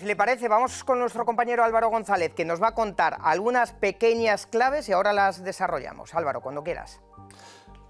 Si le parece, vamos con nuestro compañero Álvaro González, que nos va a contar algunas pequeñas claves y ahora las desarrollamos. Álvaro, cuando quieras.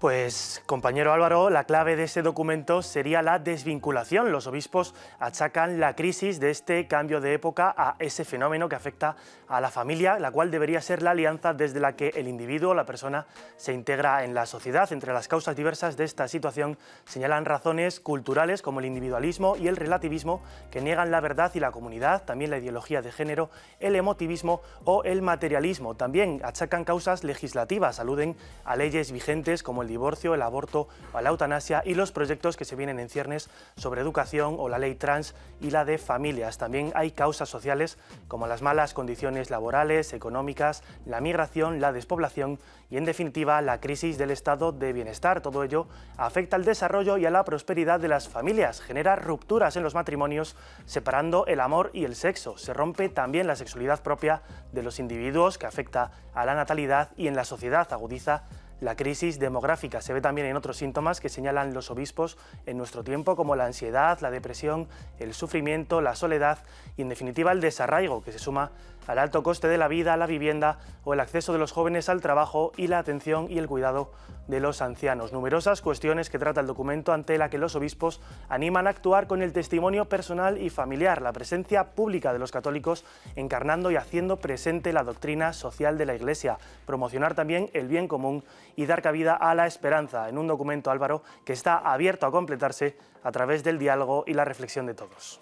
Pues, compañero Álvaro, la clave de ese documento sería la desvinculación. Los obispos achacan la crisis de este cambio de época a ese fenómeno que afecta a la familia, la cual debería ser la alianza desde la que el individuo, la persona, se integra en la sociedad. Entre las causas diversas de esta situación señalan razones culturales como el individualismo y el relativismo que niegan la verdad y la comunidad, también la ideología de género, el emotivismo o el materialismo. También achacan causas legislativas, aluden a leyes vigentes como el divorcio, el aborto o la eutanasia y los proyectos que se vienen en ciernes sobre educación o la ley trans y la de familias. También hay causas sociales como las malas condiciones laborales, económicas, la migración, la despoblación y en definitiva la crisis del estado de bienestar. Todo ello afecta al desarrollo y a la prosperidad de las familias, genera rupturas en los matrimonios, separando el amor y el sexo. Se rompe también la sexualidad propia de los individuos que afecta a la natalidad y en la sociedad agudiza la crisis demográfica se ve también en otros síntomas que señalan los obispos en nuestro tiempo, como la ansiedad, la depresión, el sufrimiento, la soledad y, en definitiva, el desarraigo, que se suma al alto coste de la vida, la vivienda o el acceso de los jóvenes al trabajo y la atención y el cuidado de los ancianos. Numerosas cuestiones que trata el documento ante la que los obispos animan a actuar con el testimonio personal y familiar, la presencia pública de los católicos encarnando y haciendo presente la doctrina social de la Iglesia, promocionar también el bien común y dar cabida a la esperanza en un documento, Álvaro, que está abierto a completarse a través del diálogo y la reflexión de todos.